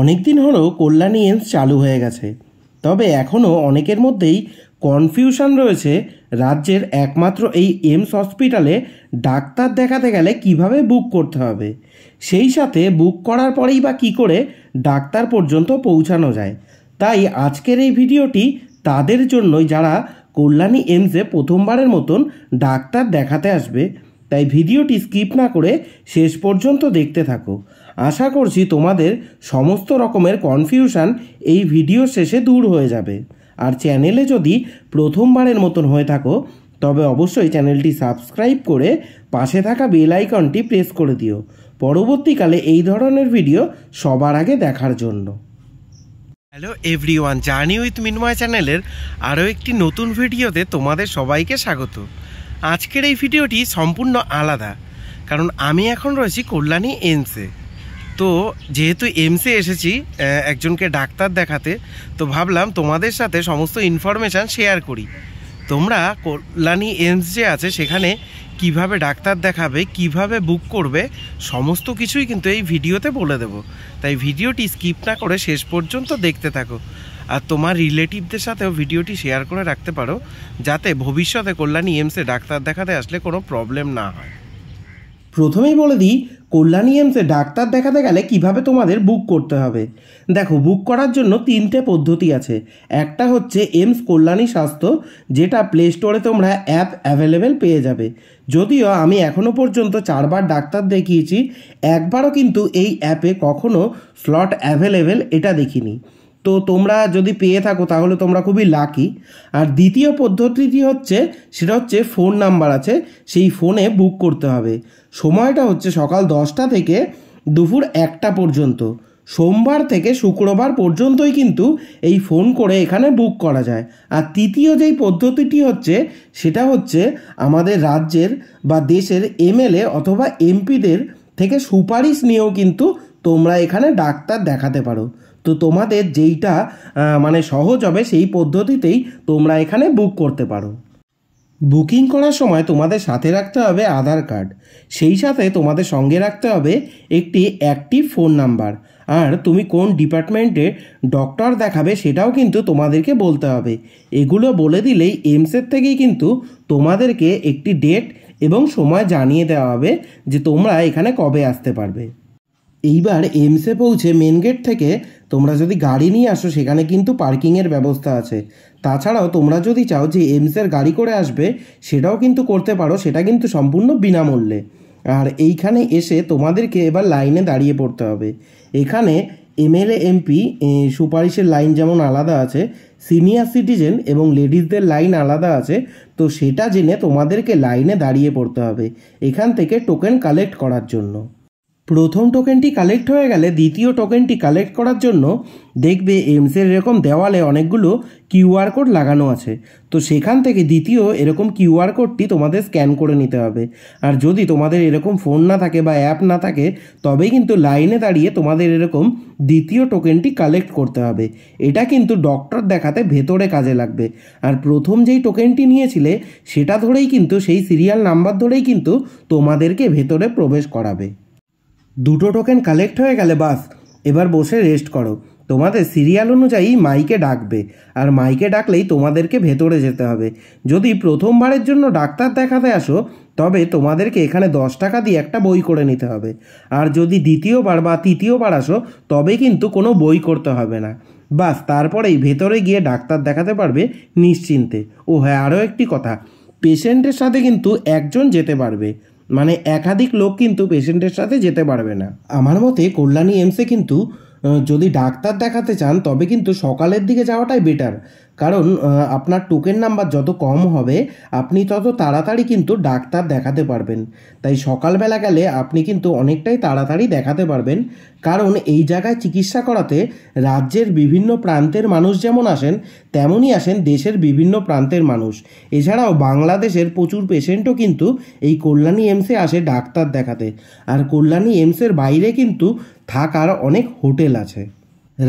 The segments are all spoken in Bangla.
অনেক দিন হলো কল্যাণী এমস চালু হয়ে গেছে তবে এখনও অনেকের মধ্যেই কনফিউশন রয়েছে রাজ্যের একমাত্র এই এমস হসপিটালে ডাক্তার দেখাতে গেলে কিভাবে বুক করতে হবে সেই সাথে বুক করার পরেই বা কী করে ডাক্তার পর্যন্ত পৌঁছানো যায় তাই আজকের এই ভিডিওটি তাদের জন্যই যারা কল্যাণী এমসে প্রথমবারের মতন ডাক্তার দেখাতে আসবে তাই ভিডিওটি স্কিপ না করে শেষ পর্যন্ত দেখতে থাকো আশা করছি তোমাদের সমস্ত রকমের কনফিউশান এই ভিডিও শেষে দূর হয়ে যাবে আর চ্যানেলে যদি প্রথমবারের মতন হয়ে থাকো তবে অবশ্যই চ্যানেলটি সাবস্ক্রাইব করে পাশে থাকা বেল আইকনটি প্রেস করে দিও পরবর্তীকালে এই ধরনের ভিডিও সবার আগে দেখার জন্য hello everyone journey with Minmoy চ্যানেলের আরও একটি নতুন ভিডিওতে তোমাদের সবাইকে স্বাগত আজকের এই ভিডিওটি সম্পূর্ণ আলাদা কারণ আমি এখন রয়েছি কল্যাণী এমসে তো যেহেতু এমসে এসেছি একজনকে ডাক্তার দেখাতে তো ভাবলাম তোমাদের সাথে সমস্ত ইনফরমেশান শেয়ার করি তোমরা কল্যাণী এমস যে আছে সেখানে কিভাবে ডাক্তার দেখাবে কিভাবে বুক করবে সমস্ত কিছুই কিন্তু এই ভিডিওতে বলে দেব তাই ভিডিওটি স্কিপ না করে শেষ পর্যন্ত দেখতে থাকো আর তোমার রিলেটিভদের সাথেও ভিডিওটি শেয়ার করে রাখতে পারো যাতে ভবিষ্যতে কল্যাণী এমসে ডাক্তার দেখাতে আসলে কোনো প্রবলেম না হয় প্রথমেই বলে দিই কল্যাণী এমসে ডাক্তার দেখাতে গেলে কিভাবে তোমাদের বুক করতে হবে দেখো বুক করার জন্য তিনটে পদ্ধতি আছে একটা হচ্ছে এমস কল্যাণী স্বাস্থ্য যেটা প্লে স্টোরে তোমরা অ্যাপ অ্যাভেলেবেল পেয়ে যাবে যদিও আমি এখনও পর্যন্ত চারবার ডাক্তার দেখিয়েছি একবারও কিন্তু এই অ্যাপে কখনো স্লট অ্যাভেলেবেল এটা দেখিনি তো তোমরা যদি পেয়ে থাকো তাহলে তোমরা খুবই লাকি আর দ্বিতীয় পদ্ধতিটি হচ্ছে সেটা হচ্ছে ফোন নাম্বার আছে সেই ফোনে বুক করতে হবে সময়টা হচ্ছে সকাল দশটা থেকে দুপুর একটা পর্যন্ত সোমবার থেকে শুক্রবার পর্যন্তই কিন্তু এই ফোন করে এখানে বুক করা যায় আর তৃতীয় যেই পদ্ধতিটি হচ্ছে সেটা হচ্ছে আমাদের রাজ্যের বা দেশের এমএলএ অথবা এমপিদের থেকে সুপারিশ নিয়েও কিন্তু তোমরা এখানে ডাক্তার দেখাতে পারো তো তোমাদের যেইটা মানে সহজ হবে সেই পদ্ধতিতেই তোমরা এখানে বুক করতে পারো বুকিং করার সময় তোমাদের সাথে রাখতে হবে আধার কার্ড সেই সাথে তোমাদের সঙ্গে রাখতে হবে একটি অ্যাক্টিভ ফোন নাম্বার আর তুমি কোন ডিপার্টমেন্টে ডক্টর দেখাবে সেটাও কিন্তু তোমাদেরকে বলতে হবে এগুলো বলে দিলেই এমসের থেকেই কিন্তু তোমাদেরকে একটি ডেট এবং সময় জানিয়ে দেওয়া হবে যে তোমরা এখানে কবে আসতে পারবে এইবার এমসে পৌঁছে মেন গেট থেকে তোমরা যদি গাড়ি নিয়ে আসো সেখানে কিন্তু পার্কিংয়ের ব্যবস্থা আছে তাছাড়াও তোমরা যদি চাও যে এমসের গাড়ি করে আসবে সেটাও কিন্তু করতে পারো সেটা কিন্তু সম্পূর্ণ বিনামূল্যে আর এইখানে এসে তোমাদেরকে এবার লাইনে দাঁড়িয়ে পড়তে হবে এখানে এমএলএ এমপি সুপারিশের লাইন যেমন আলাদা আছে সিনিয়র সিটিজেন এবং লেডিসদের লাইন আলাদা আছে তো সেটা জেনে তোমাদেরকে লাইনে দাঁড়িয়ে পড়তে হবে এখান থেকে টোকেন কালেক্ট করার জন্য প্রথম টোকেনটি কালেক্ট হয়ে গেলে দ্বিতীয় টোকেনটি কালেক্ট করার জন্য দেখবে এমসের এরকম দেওয়ালে অনেকগুলো কিউআর কোড লাগানো আছে তো সেখান থেকে দ্বিতীয় এরকম কিউআর কোডটি তোমাদের স্ক্যান করে নিতে হবে আর যদি তোমাদের এরকম ফোন না থাকে বা অ্যাপ না থাকে তবে কিন্তু লাইনে দাঁড়িয়ে তোমাদের এরকম দ্বিতীয় টোকেনটি কালেক্ট করতে হবে এটা কিন্তু ডক্টর দেখাতে ভেতরে কাজে লাগবে আর প্রথম যেই টোকেনটি নিয়েছিলে সেটা ধরেই কিন্তু সেই সিরিয়াল নাম্বার ধরেই কিন্তু তোমাদেরকে ভেতরে প্রবেশ করাবে দুটো টোকেন কালেক্ট হয়ে গেলে বাস এবার বসে রেস্ট করো তোমাদের সিরিয়াল অনুযায়ী মাইকে ডাকবে আর মাইকে ডাকলেই তোমাদেরকে ভেতরে যেতে হবে যদি প্রথমবারের জন্য ডাক্তার দেখাতে আসো তবে তোমাদেরকে এখানে দশ টাকা দিয়ে একটা বই করে নিতে হবে আর যদি দ্বিতীয়বার বা তৃতীয়বার আসো তবে কিন্তু কোনো বই করতে হবে না বাস তারপরেই ভেতরে গিয়ে ডাক্তার দেখাতে পারবে নিশ্চিন্তে ও হ্যাঁ আরও একটি কথা পেশেন্টের সাথে কিন্তু একজন যেতে পারবে মানে একাধিক লোক কিন্তু পেশেন্টের সাথে যেতে পারবে না আমার মতে কল্যাণী এমসে কিন্তু যদি ডাক্তার দেখাতে চান তবে কিন্তু সকালের দিকে যাওয়াটাই বেটার কারণ আপনার টোকেন নাম্বার যত কম হবে আপনি তত তাড়াতাড়ি কিন্তু ডাক্তার দেখাতে পারবেন তাই সকালবেলা গেলে আপনি কিন্তু অনেকটাই তাড়াতাড়ি দেখাতে পারবেন কারণ এই জায়গায় চিকিৎসা করাতে রাজ্যের বিভিন্ন প্রান্তের মানুষ যেমন আসেন তেমনই আসেন দেশের বিভিন্ন প্রান্তের মানুষ এছাড়াও বাংলাদেশের প্রচুর পেশেন্টও কিন্তু এই কল্যাণী এমসে আসে ডাক্তার দেখাতে আর কল্যাণী এমসের বাইরে কিন্তু থাকার অনেক হোটেল আছে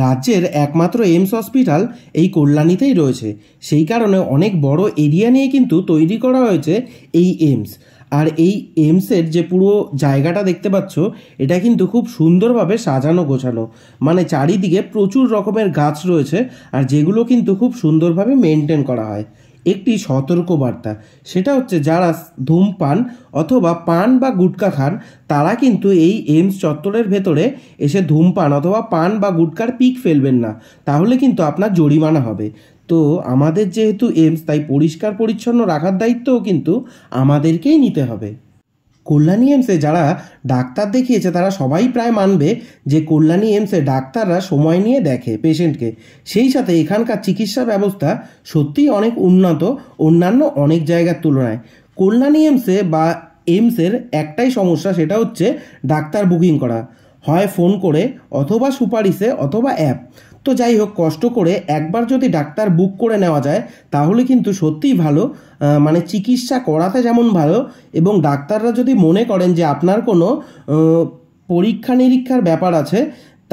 রাজ্যের একমাত্র এইমস হসপিটাল এই কল্যাণীতেই রয়েছে সেই কারণে অনেক বড় এরিয়া নিয়ে কিন্তু তৈরি করা হয়েছে এই এইমস আর এই এইমসের যে পুরো জায়গাটা দেখতে পাচ্ছ এটা কিন্তু খুব সুন্দরভাবে সাজানো গোছানো মানে চারিদিকে প্রচুর রকমের গাছ রয়েছে আর যেগুলো কিন্তু খুব সুন্দরভাবে মেনটেন করা হয় একটি সতর্কবার্তা সেটা হচ্ছে যারা ধূমপান অথবা পান বা গুটকা খান তারা কিন্তু এই এইমস চত্বরের ভেতরে এসে ধূমপান অথবা পান বা গুটকার পিক ফেলবেন না তাহলে কিন্তু আপনার জরিমানা হবে তো আমাদের যেহেতু এইমস তাই পরিষ্কার পরিচ্ছন্ন রাখার দায়িত্বও কিন্তু আমাদেরকেই নিতে হবে কল্যাণী এমসে যারা ডাক্তার দেখিয়েছে তারা সবাই প্রায় মানবে যে কল্যাণী এমসে ডাক্তাররা সময় নিয়ে দেখে পেশেন্টকে সেই সাথে এখানকার চিকিৎসা ব্যবস্থা সত্যিই অনেক উন্নত অন্যান্য অনেক জায়গার তুলনায় কল্যাণী এমসে বা এমসের একটাই সমস্যা সেটা হচ্ছে ডাক্তার বুকিং করা হয় ফোন করে অথবা সুপারিশে অথবা অ্যাপ তো যাই হোক কষ্ট করে একবার যদি ডাক্তার বুক করে নেওয়া যায় তাহলে কিন্তু সত্যিই ভালো মানে চিকিৎসা করাতে যেমন ভালো এবং ডাক্তাররা যদি মনে করেন যে আপনার কোনো পরীক্ষা নিরীক্ষার ব্যাপার আছে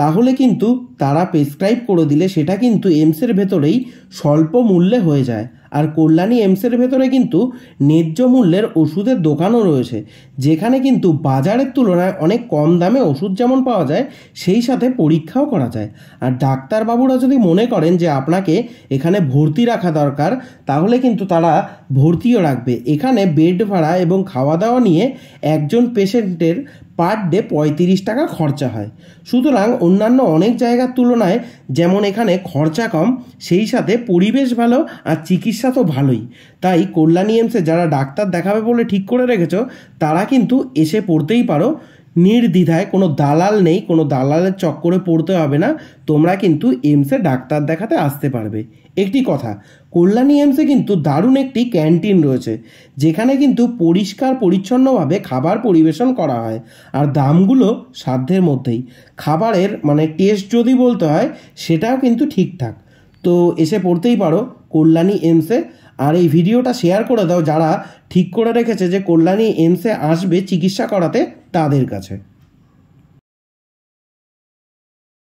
তাহলে কিন্তু তারা প্রেসক্রাইব করে দিলে সেটা কিন্তু এমসের ভেতরেই স্বল্প মূল্যে হয়ে যায় আর কল্যাণী এমসের ভেতরে কিন্তু ন্যায্য মূল্যের ওষুধের দোকানও রয়েছে যেখানে কিন্তু বাজারের তুলনায় অনেক কম দামে ওষুধ যেমন পাওয়া যায় সেই সাথে পরীক্ষাও করা যায় আর ডাক্তারবাবুরা যদি মনে করেন যে আপনাকে এখানে ভর্তি রাখা দরকার তাহলে কিন্তু তারা ভর্তিও রাখবে এখানে বেড ভাড়া এবং খাওয়া দাওয়া নিয়ে একজন পেশেন্টের পার ডে পঁয়ত্রিশ টাকা খরচা হয় সুতরাং অন্যান্য অনেক জায়গার তুলনায় যেমন এখানে খরচা কম সেই সাথে পরিবেশ ভালো আর চিকিৎসা তো ভালোই তাই কল্যাণী এমসে যারা ডাক্তার দেখাবে বলে ঠিক করে রেখেছ তারা কিন্তু এসে পড়তেই পারো নির্দ্বিধায় কোনো দালাল নেই কোনো দালালের চক্করে পড়তে হবে না তোমরা কিন্তু এমসে ডাক্তার দেখাতে আসতে পারবে একটি কথা কল্যাণী এমসে কিন্তু দারুণ একটি ক্যান্টিন রয়েছে যেখানে কিন্তু পরিষ্কার পরিচ্ছন্নভাবে খাবার পরিবেশন করা হয় আর দামগুলো সাধ্যের মধ্যেই খাবারের মানে টেস্ট যদি বলতে হয় সেটাও কিন্তু ঠিকঠাক তো এসে পড়তেই পারো কল্যাণী এমসে আর এই ভিডিওটা শেয়ার করে দাও যারা ঠিক করে রেখেছে যে কল্যাণী এমসে আসবে চিকিৎসা করাতে তাদের কাছে